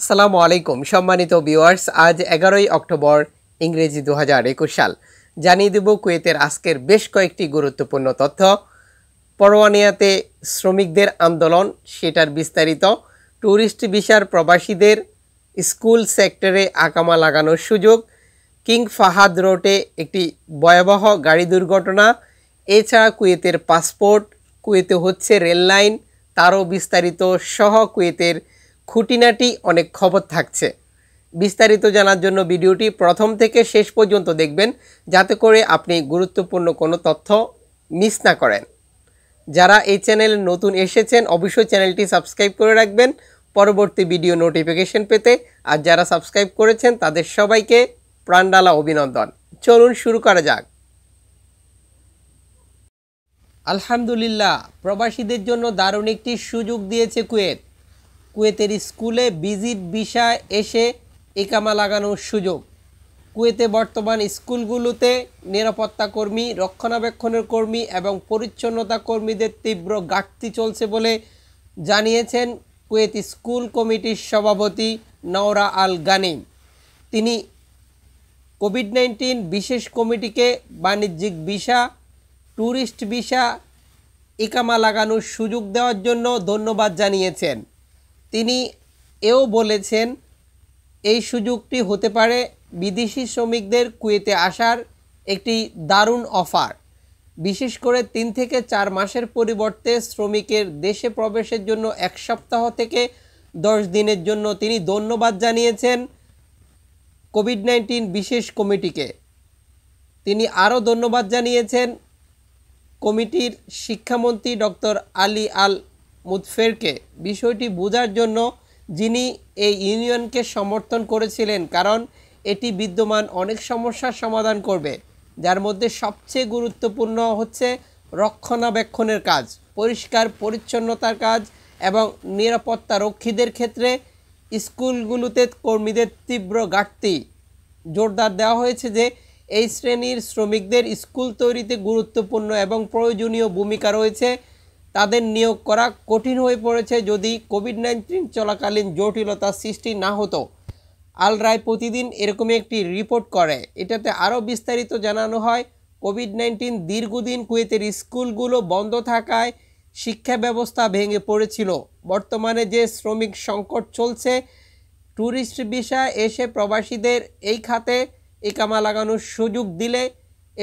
আসসালামু আলাইকুম সম্মানিত ভিউয়ার্স আজ এগারোই অক্টোবর ইংরেজি দু হাজার একুশ সাল জানিয়ে দেব কুয়েতের আজকের বেশ কয়েকটি গুরুত্বপূর্ণ তথ্য পরোয়ানিয়াতে শ্রমিকদের আন্দোলন সেটার বিস্তারিত ট্যুরিস্ট ভিসার প্রবাসীদের স্কুল সেক্টরে আকামা লাগানোর সুযোগ কিং ফাহাদ রোডে একটি ভয়াবহ গাড়ি দুর্ঘটনা এছাড়া কুয়েতের পাসপোর্ট কুয়েতে হচ্ছে রেল লাইন তারও বিস্তারিত সহ কুয়েতের খুঁটিনাটি অনেক খবর থাকছে বিস্তারিত জানার জন্য ভিডিওটি প্রথম থেকে শেষ পর্যন্ত দেখবেন যাতে করে আপনি গুরুত্বপূর্ণ কোনো তথ্য মিস না করেন যারা এই চ্যানেলে নতুন এসেছেন অবশ্যই চ্যানেলটি সাবস্ক্রাইব করে রাখবেন পরবর্তী ভিডিও নোটিফিকেশন পেতে আর যারা সাবস্ক্রাইব করেছেন তাদের সবাইকে প্রাণডালা অভিনন্দন চলুন শুরু করা যাক আলহামদুলিল্লাহ প্রবাসীদের জন্য দারুণ একটি সুযোগ দিয়েছে কুয়েত কুয়েতের স্কুলে ভিজিট ভিসা এসে একামা লাগানোর সুযোগ কুয়েতে বর্তমান স্কুলগুলোতে নিরাপত্তা কর্মী রক্ষণাবেক্ষণের কর্মী এবং পরিচ্ছন্নতা কর্মীদের তীব্র ঘাটতি চলছে বলে জানিয়েছেন কুয়েত স্কুল কমিটির সভাপতি নওরা আল গানিম তিনি কোভিড নাইন্টিন বিশেষ কমিটিকে বাণিজ্যিক ভিসা ট্যুরিস্ট ভিসা ইকামা লাগানোর সুযোগ দেওয়ার জন্য ধন্যবাদ জানিয়েছেন তিনি এও বলেছেন এই সুযোগটি হতে পারে বিদেশি শ্রমিকদের কুয়েতে আসার একটি দারুণ অফার বিশেষ করে তিন থেকে চার মাসের পরিবর্তে শ্রমিকের দেশে প্রবেশের জন্য এক সপ্তাহ থেকে দশ দিনের জন্য তিনি ধন্যবাদ জানিয়েছেন কোভিড নাইন্টিন বিশেষ কমিটিকে তিনি আরও ধন্যবাদ জানিয়েছেন কমিটির শিক্ষামন্ত্রী ডক্টর আলী আল মুতফেরকে বিষয়টি বোঝার জন্য যিনি এই ইউনিয়নকে সমর্থন করেছিলেন কারণ এটি বিদ্যমান অনেক সমস্যার সমাধান করবে যার মধ্যে সবচেয়ে গুরুত্বপূর্ণ হচ্ছে রক্ষণাবেক্ষণের কাজ পরিষ্কার পরিচ্ছন্নতার কাজ এবং নিরাপত্তা রক্ষীদের ক্ষেত্রে স্কুলগুলোতে কর্মীদের তীব্র ঘাটতি জোরদার দেওয়া হয়েছে যে এই শ্রেণীর শ্রমিকদের স্কুল তৈরিতে গুরুত্বপূর্ণ এবং প্রয়োজনীয় ভূমিকা রয়েছে তাদের নিয়োগ করা কঠিন হয়ে পড়েছে যদি কোভিড নাইন্টিন চলাকালীন জটিলতা সৃষ্টি না হতো আল রায় প্রতিদিন এরকমই একটি রিপোর্ট করে এটাতে আরও বিস্তারিত জানানো হয় কোভিড নাইন্টিন দীর্ঘদিন কুয়েতের স্কুলগুলো বন্ধ থাকায় শিক্ষা ব্যবস্থা ভেঙে পড়েছিল বর্তমানে যে শ্রমিক সংকট চলছে ট্যুরিস্ট ভিসা এসে প্রবাসীদের এই খাতে একামা লাগানোর সুযোগ দিলে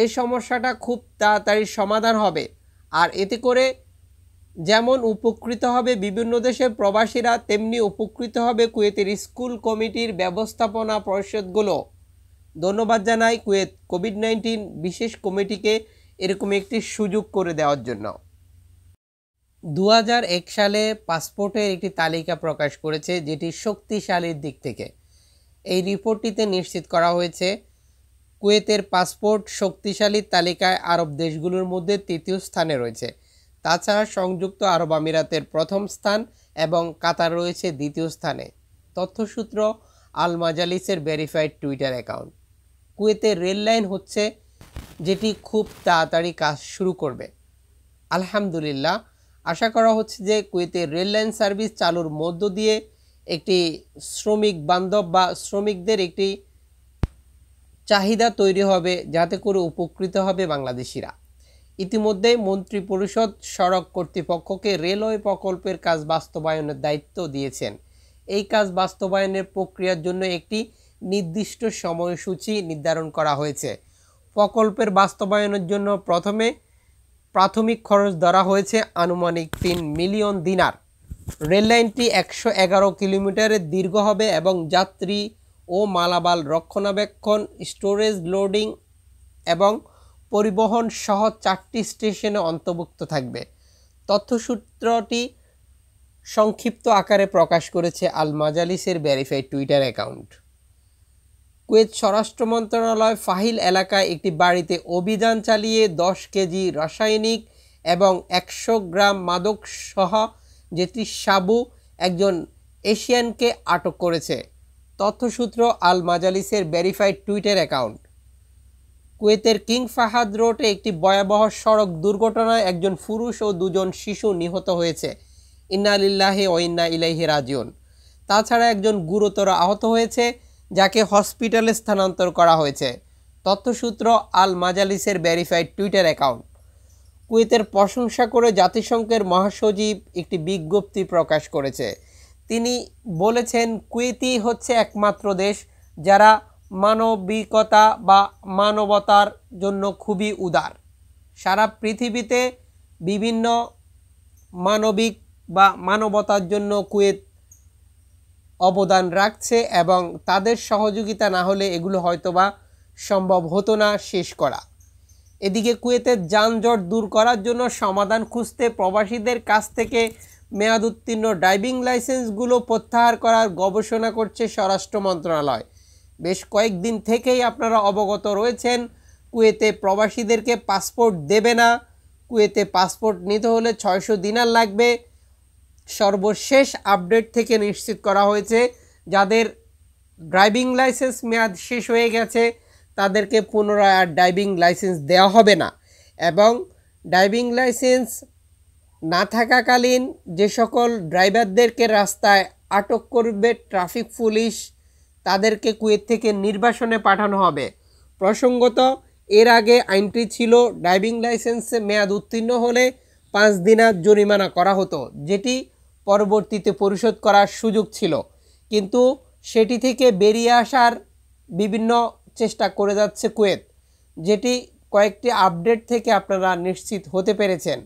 এই সমস্যাটা খুব তাড়াতাড়ি সমাধান হবে আর এতে করে যেমন উপকৃত হবে বিভিন্ন দেশের প্রবাসীরা তেমনি উপকৃত হবে কুয়েতের স্কুল কমিটির ব্যবস্থাপনা পরিষদগুলো ধন্যবাদ জানাই কুয়েত কোভিড নাইন্টিন বিশেষ কমিটিকে এরকম একটি সুযোগ করে দেওয়ার জন্য দু সালে পাসপোর্টের একটি তালিকা প্রকাশ করেছে যেটি শক্তিশালীর দিক থেকে এই রিপোর্টটিতে নিশ্চিত করা হয়েছে কুয়েতের পাসপোর্ট শক্তিশালী তালিকায় আরব দেশগুলোর মধ্যে তৃতীয় স্থানে রয়েছে তাছাড়া সংযুক্ত আরব আমিরাতের প্রথম স্থান এবং কাতার রয়েছে দ্বিতীয় স্থানে তথ্যসূত্র আল মাজালিসের ভেরিফাইড টুইটার অ্যাকাউন্ট কুয়েতে রেল লাইন হচ্ছে যেটি খুব তাড়াতাড়ি কাজ শুরু করবে আলহামদুলিল্লাহ আশা করা হচ্ছে যে কুয়েতে রেল লাইন সার্ভিস চালুর মধ্য দিয়ে একটি শ্রমিক বান্ধব বা শ্রমিকদের একটি চাহিদা তৈরি হবে যাতে করে উপকৃত হবে বাংলাদেশিরা ইতিমধ্যে মন্ত্রিপরিষদ সড়ক কর্তৃপক্ষকে রেলওয়ে প্রকল্পের কাজ বাস্তবায়নের দায়িত্ব দিয়েছেন এই কাজ বাস্তবায়নের প্রক্রিয়ার জন্য একটি নির্দিষ্ট সময়সূচি নির্ধারণ করা হয়েছে প্রকল্পের বাস্তবায়নের জন্য প্রথমে প্রাথমিক খরচ ধরা হয়েছে আনুমানিক তিন মিলিয়ন দিনার রেললাইনটি একশো এগারো কিলোমিটারের দীর্ঘ হবে এবং যাত্রী ও মালাবাল রক্ষণাবেক্ষণ স্টোরেজ লোডিং এবং পরিবহন সহ চারটি স্টেশনে অন্তর্ভুক্ত থাকবে তথ্যসূত্রটি সংক্ষিপ্ত আকারে প্রকাশ করেছে আল মাজালিসের ভ্যারিফাইড টুইটার অ্যাকাউন্ট কুয়েত স্বরাষ্ট্র মন্ত্রণালয় ফাহিল এলাকায় একটি বাড়িতে অভিযান চালিয়ে দশ কেজি রাসায়নিক এবং একশো গ্রাম মাদক সহ যেটি সাবু একজন এশিয়ানকে আটক করেছে তথ্যসূত্র আল মাজালিসের ভেরিফাইড টুইটার অ্যাকাউন্ট কুয়েতের কিং ফাহাদ রোডে একটি ভয়াবহ সড়ক দুর্ঘটনায় একজন পুরুষ ও দুজন শিশু নিহত হয়েছে ইন্নালিল্লাহে ও ইন্না ইলাহি রাজিউন তাছাড়া একজন গুরুতর আহত হয়েছে যাকে হসপিটালে স্থানান্তর করা হয়েছে তথ্যসূত্র আল মাজালিসের ভেরিফাইড টুইটার অ্যাকাউন্ট কুয়েতের প্রশংসা করে জাতিসংঘের মহাসচিব একটি বিজ্ঞপ্তি প্রকাশ করেছে তিনি বলেছেন কুয়েতি হচ্ছে একমাত্র দেশ যারা মানবিকতা বা মানবতার জন্য খুবই উদার সারা পৃথিবীতে বিভিন্ন মানবিক বা মানবতার জন্য কুয়েত অবদান রাখছে এবং তাদের সহযোগিতা না হলে এগুলো হয়তোবা সম্ভব হতো না শেষ করা এদিকে কুয়েতের যানজট দূর করার জন্য সমাধান খুঁজতে প্রবাসীদের কাছ থেকে মেয়াদ উত্তীর্ণ ড্রাইভিং লাইসেন্সগুলো প্রত্যাহার করার গবেষণা করছে স্বরাষ্ট্র মন্ত্রণালয় বেশ কয়েকদিন থেকেই আপনারা অবগত রয়েছেন কুয়েতে প্রবাসীদেরকে পাসপোর্ট দেবে না কুয়েতে পাসপোর্ট নিতে হলে ছয়শো দিনার লাগবে সর্বশেষ আপডেট থেকে নিশ্চিত করা হয়েছে যাদের ড্রাইভিং লাইসেন্স মেয়াদ শেষ হয়ে গেছে তাদেরকে পুনরায় আর ড্রাইভিং লাইসেন্স দেওয়া হবে না এবং ড্রাইভিং লাইসেন্স না থাকাকালীন যে সকল ড্রাইভারদেরকে রাস্তায় আটক করবে ট্রাফিক পুলিশ তাদেরকে কুয়েত থেকে নির্বাসনে পাঠানো হবে প্রসঙ্গত এর আগে আইনটি ছিল ড্রাইভিং লাইসেন্সে মেয়াদ উত্তীর্ণ হলে পাঁচ দিনার জরিমানা করা হতো যেটি পরবর্তীতে পরিশোধ করার সুযোগ ছিল কিন্তু সেটি থেকে বেরিয়ে আসার বিভিন্ন চেষ্টা করে যাচ্ছে কুয়েত যেটি কয়েকটি আপডেট থেকে আপনারা নিশ্চিত হতে পেরেছেন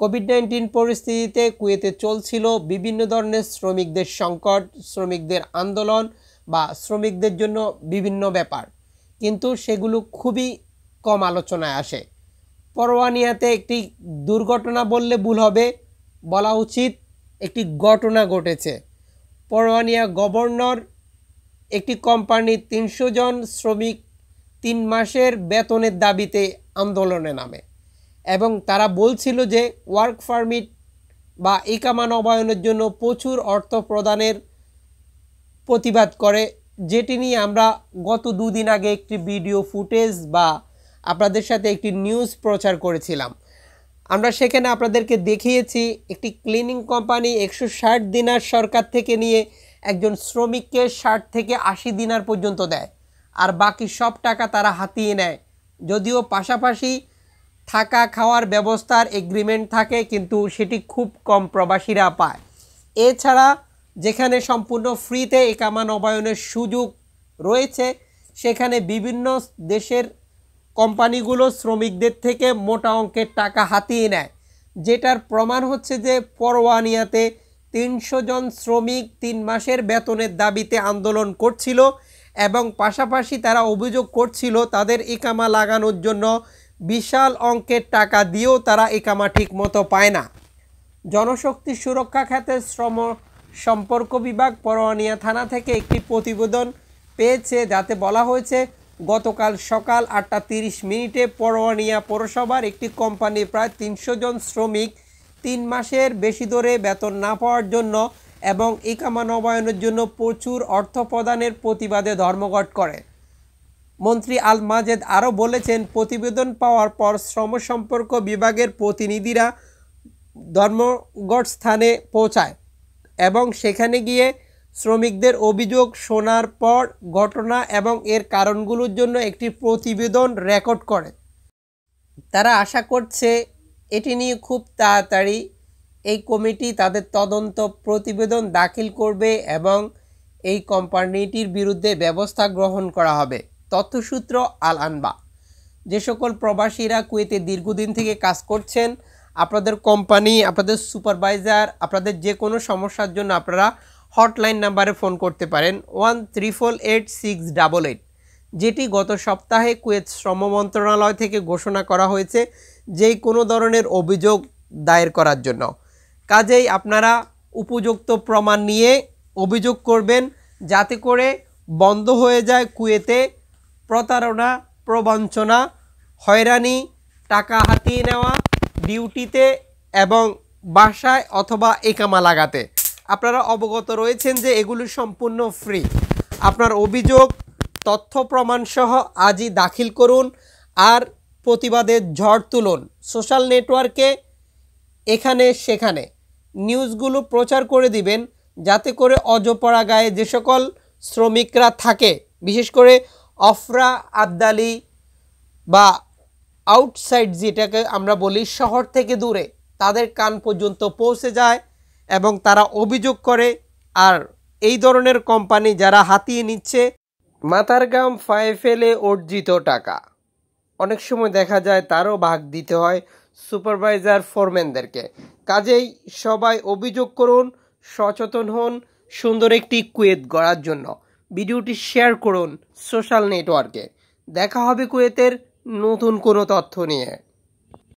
কোভিড নাইন্টিন পরিস্থিতিতে কুয়েতে চলছিল বিভিন্ন ধরনের শ্রমিকদের সংকট শ্রমিকদের আন্দোলন বা শ্রমিকদের জন্য বিভিন্ন ব্যাপার কিন্তু সেগুলো খুবই কম আলোচনায় আসে পরোয়ানিয়াতে একটি দুর্ঘটনা বললে ভুল হবে বলা উচিত একটি ঘটনা ঘটেছে পরোয়ানিয়া গভর্নর একটি কোম্পানির তিনশো জন শ্রমিক তিন মাসের বেতনের দাবিতে আন্দোলনে নামে এবং তারা বলছিল যে ওয়ার্ক পারমিট বা ইকামা নবায়নের জন্য প্রচুর অর্থ প্রদানের প্রতিবাদ করে যেটি নিয়ে আমরা গত দুদিন আগে একটি ভিডিও ফুটেজ বা আপনাদের সাথে একটি নিউজ প্রচার করেছিলাম আমরা সেখানে আপনাদেরকে দেখিয়েছি একটি ক্লিনিং কোম্পানি একশো ষাট দিনার সরকার থেকে নিয়ে একজন শ্রমিককে ষাট থেকে আশি দিনার পর্যন্ত দেয় আর বাকি সব টাকা তারা হাতিয়ে নেয় যদিও পাশাপাশি থাকা খাওয়ার ব্যবস্থার এগ্রিমেন্ট থাকে কিন্তু সেটি খুব কম প্রবাসীরা পায় এছাড়া যেখানে সম্পূর্ণ ফ্রিতে একামা নবায়নের সুযোগ রয়েছে সেখানে বিভিন্ন দেশের কোম্পানিগুলো শ্রমিকদের থেকে মোটা অঙ্কের টাকা হাতিয়ে নেয় যেটার প্রমাণ হচ্ছে যে পরোয়ানিয়াতে তিনশো জন শ্রমিক তিন মাসের বেতনের দাবিতে আন্দোলন করছিল এবং পাশাপাশি তারা অভিযোগ করছিল তাদের একামা লাগানোর জন্য বিশাল অঙ্কের টাকা দিয়েও তারা একামা ঠিক ঠিকমতো পায় না জনশক্তি সুরক্ষা খাতের শ্রম সম্পর্ক বিভাগ পরোয়ানিয়া থানা থেকে একটি প্রতিবেদন পেয়েছে যাতে বলা হয়েছে গতকাল সকাল আটটা তিরিশ মিনিটে পরোয়ানিয়া পৌরসভার একটি কোম্পানি প্রায় তিনশো জন শ্রমিক তিন মাসের বেশি ধরে বেতন না পাওয়ার জন্য এবং একামা নবায়নের জন্য প্রচুর অর্থ প্রদানের প্রতিবাদে ধর্মঘট করে মন্ত্রী আল মাজেদ আরও বলেছেন প্রতিবেদন পাওয়ার পর শ্রম সম্পর্ক বিভাগের প্রতিনিধিরা ধর্মগড় স্থানে পৌঁছায় এবং সেখানে গিয়ে শ্রমিকদের অভিযোগ শোনার পর ঘটনা এবং এর কারণগুলোর জন্য একটি প্রতিবেদন রেকর্ড করে তারা আশা করছে এটি নিয়ে খুব তাড়াতাড়ি এই কমিটি তাদের তদন্ত প্রতিবেদন দাখিল করবে এবং এই কোম্পানিটির বিরুদ্ধে ব্যবস্থা গ্রহণ করা হবে তথ্যসূত্র আল আনবা যে সকল প্রবাসীরা কুয়েতে দীর্ঘদিন থেকে কাজ করছেন আপনাদের কোম্পানি আপনাদের সুপারভাইজার আপনাদের যে কোনো সমস্যার জন্য আপনারা হটলাইন নাম্বারে ফোন করতে পারেন one three four eight six double eight যেটি গত সপ্তাহে কুয়েত শ্রম মন্ত্রণালয় থেকে ঘোষণা করা হয়েছে যে কোনো ধরনের অভিযোগ দায়ের করার জন্য কাজেই আপনারা উপযুক্ত প্রমাণ নিয়ে অভিযোগ করবেন যাতে করে বন্ধ হয়ে যায় কুয়েতে প্রতারণা প্রবঞ্চনা হয়রানি টাকা হাতিয়ে নেওয়া ডিউটিতে এবং বাসায় অথবা একামা লাগাতে আপনারা অবগত রয়েছেন যে এগুলি সম্পূর্ণ ফ্রি আপনার অভিযোগ তথ্য প্রমাণসহ আজই দাখিল করুন আর প্রতিবাদের ঝড় তুলুন সোশ্যাল নেটওয়ার্কে এখানে সেখানে নিউজগুলো প্রচার করে দিবেন যাতে করে অজপড়া গায়ে যে সকল শ্রমিকরা থাকে বিশেষ করে অফরা আবদালি বা আউটসাইড যেটাকে আমরা বলি শহর থেকে দূরে তাদের কান পর্যন্ত পৌঁছে যায় এবং তারা অভিযোগ করে আর এই ধরনের কোম্পানি যারা হাতিয়ে নিচ্ছে মাথার গাম ফায়ে ফেলে অর্জিত টাকা অনেক সময় দেখা যায় তারও ভাগ দিতে হয় সুপারভাইজার ফোরম্যানদেরকে কাজেই সবাই অভিযোগ করুন সচেতন হন সুন্দর একটি কুয়েত গড়ার জন্য ভিডিওটি শেয়ার করুন সোশ্যাল নেটওয়ার্কে দেখা হবে কুয়েতের নতুন কোনো তথ্য নিয়ে